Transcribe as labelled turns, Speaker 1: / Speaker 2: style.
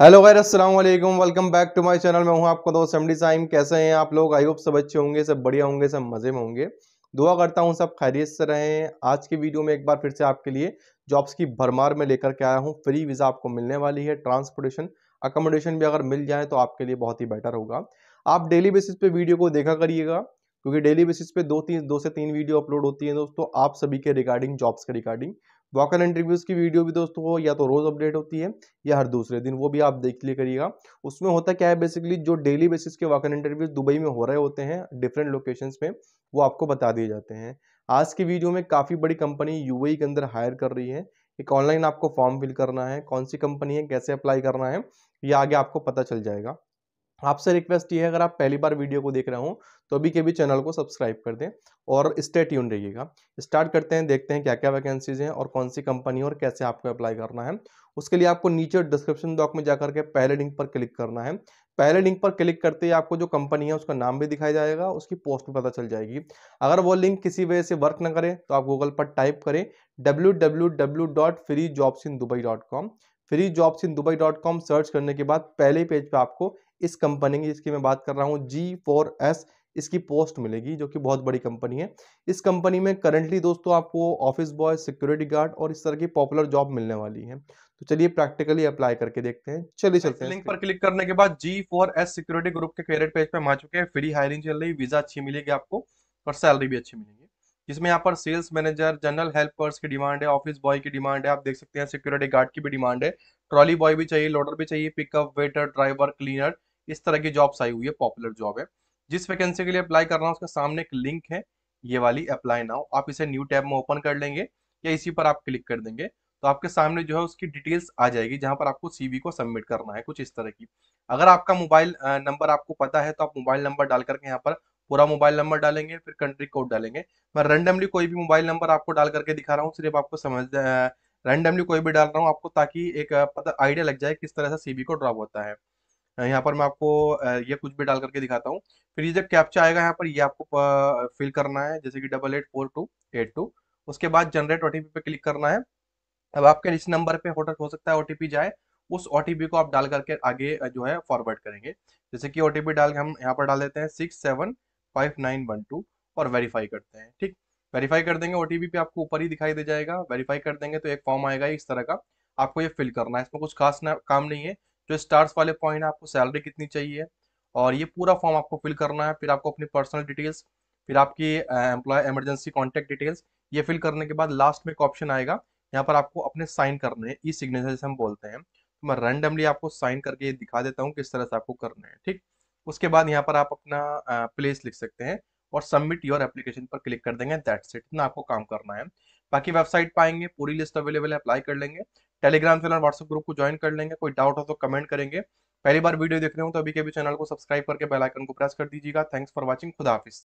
Speaker 1: hello गैर Aslam welcome back to my channel मैं हूं आपका दोस्त एमडी साइम कैसे हैं आप लोग आई होप सब अच्छे होंगे सब बढ़िया होंगे सब मज़े में होंगे दुआ करता हूं सब खैरियत से रहें आज की वीडियो में एक बार फिर से आपके लिए जॉब्स की भरमार में लेकर के आया हूं फ्री वीज़ा आपको मिलने वाली है ट्रांसपोर्टेशन अकोमोडेशन भी अगर मिल जाए तो आपके लिए बहुत ही बेटर होगा आप डेली बेसिस पे वीडियो को देखा करिएगा क्योंकि डेली बेसिस पे दो तीन दो से तीन वीडियो अपलोड होती है दोस्तों आप सभी के रिगार्डिंग जॉब्स के रिगार्डिंग वॉक इंटरव्यूज की वीडियो भी दोस्तों हो या तो रोज़ अपडेट होती है या हर दूसरे दिन वो भी आप देख लिया करिएगा उसमें होता क्या है बेसिकली जो डेली बेसिस के वॉक इंटरव्यूज़ दुबई में हो रहे होते हैं डिफरेंट लोकेशन में वो आपको बता दिए जाते हैं आज की वीडियो में काफ़ी बड़ी कंपनी यूएई के अंदर हायर कर रही है एक ऑनलाइन आपको फॉर्म फिल करना है कौन सी कंपनी है कैसे अप्लाई करना है ये आगे आपको पता चल जाएगा आपसे रिक्वेस्ट ये है अगर आप पहली बार वीडियो को देख रहे हो तो अभी के भी चैनल को सब्सक्राइब कर दें और स्टेट यून रहिएगा स्टार्ट करते हैं देखते हैं क्या क्या वैकेंसीज हैं और कौन सी कंपनी और कैसे आपको अप्लाई करना है उसके लिए आपको नीचे डिस्क्रिप्शन बॉक्स में जाकर के पहले लिंक पर क्लिक करना है पहले लिंक पर क्लिक करते ही आपको जो कंपनी है उसका नाम भी दिखाया जाएगा उसकी पोस्ट भी पता चल जाएगी अगर वो लिंक किसी वजह से वर्क ना करे तो आप गूगल पर टाइप करें W W W dot free jobs in Dubai dot com free jobs in Dubai dot com search करने के बाद पहले पेज पे आपको इस कंपनी की जिसकी मैं बात कर रहा हूँ जी फोर एस इसकी पोस्ट मिलेगी जो कि बहुत बड़ी कंपनी है इस कंपनी में करंटली दोस्तों आपको ऑफिस बॉय सिक्योरिटी गार्ड और इस तरह की पॉपुलर जॉब मिलने वाली है तो चलिए प्रैक्टिकली अप्लाई करके देखते हैं चलिए चलते हैं लिंक पर क्लिक करने के बाद G four S security group के फेवरेट पेज पे हम आ चुके हैं फ्री हायरिंग चल रही वीजा अच्छी मिलेगी आपको और सैलरी भी अच्छी मिलेगी जिसमें यहाँ पर सेल्स मैनेजर जनरल हेल्पर्स की डिमांड है ऑफिस बॉय की डिमांड है आप देख सकते हैं सिक्योरिटी गार्ड की भी डिमांड है ट्रॉली बॉय भी चाहिए लोडर भी चाहिए पिकअप वेटर ड्राइवर क्लीनर इस तरह की जॉब्स आई हुई है पॉपुलर जॉब है जिस वैकेंसी के लिए अप्लाई करना हूँ उसके सामने एक लिंक है ये वाली अप्लाई नाउ आप इसे न्यू टैब में ओपन कर लेंगे या इसी पर आप क्लिक कर देंगे तो आपके सामने जो है उसकी डिटेल्स आ जाएगी जहां पर आपको सीवी को सबमिट करना है कुछ इस तरह की अगर आपका मोबाइल नंबर आपको पता है तो आप मोबाइल नंबर डालकर के यहाँ पर पूरा मोबाइल नंबर डालेंगे फिर कंट्री कोड डालेंगे मैं रेंडमली कोई भी मोबाइल नंबर आपको डाल करके दिखा रहा हूँ सिर्फ आपको समझ रेंडमली कोई भी डाल रहा हूँ आपको ताकि एक पता आइडिया लग जाए किस तरह से सीबी को ड्रॉप होता है यहाँ पर मैं आपको ये कुछ भी डाल करके दिखाता हूँ फिर ये जब कैप्चा आएगा यहाँ पर ये आपको फिल करना है जैसे कि double eight four two eight two उसके बाद जनरेट ओटीपी पे क्लिक करना है अब आपके इस नंबर पे होटल हो सकता है ओटीपी जाए उस ओटीपी को आप डाल करके आगे जो है फॉरवर्ड करेंगे जैसे कि ओटीपी डाल के हम यहाँ पर डाल देते हैं six seven five nine one two और वेरीफाई करते हैं ठीक वेरीफाई कर देंगे ओ पे आपको ऊपर ही दिखाई दे जाएगा वेरीफाई कर देंगे तो एक फॉर्म आएगा इस तरह का आपको ये फिल करना है इसमें कुछ खास ना, काम नहीं है जो स्टार्स वाले पॉइंट आपको सैलरी कितनी चाहिए और ये पूरा फॉर्म आपको फिल करना है फिर आपको अपनी पर्सनल डिटेल्स फिर आपकी एम्प्लॉय एमरजेंसी कॉन्टेक्ट डिटेल्स ये फिल करने के बाद लास्ट में एक ऑप्शन आएगा यहाँ पर आपको अपने साइन करने ई सिग्नेचर हम बोलते हैं तो मैं रैंडमली आपको साइन करके दिखा देता हूँ किस तरह से आपको करना है ठीक उसके बाद यहाँ पर आप अपना प्लेस लिख सकते हैं और सबमिट योर एप्लीकेशन पर क्लिक कर देंगे दैट्स इट इतना आपको काम करना है बाकी वेबसाइट पाएंगे पूरी लिस्ट अवेलेबल है अप्लाई कर लेंगे टेलीग्राम चैनल व्हाट्सएप ग्रुप को ज्वाइन कर लेंगे कोई डाउट हो तो कमेंट करेंगे पहली बार वीडियो देख रहे हो तो अभी के भी चैनल को सब्सक्राइब करके बेल आइकन को प्रेस कर दीजिएगा थैंक्स फॉर वाचिंग खुदा हाफिज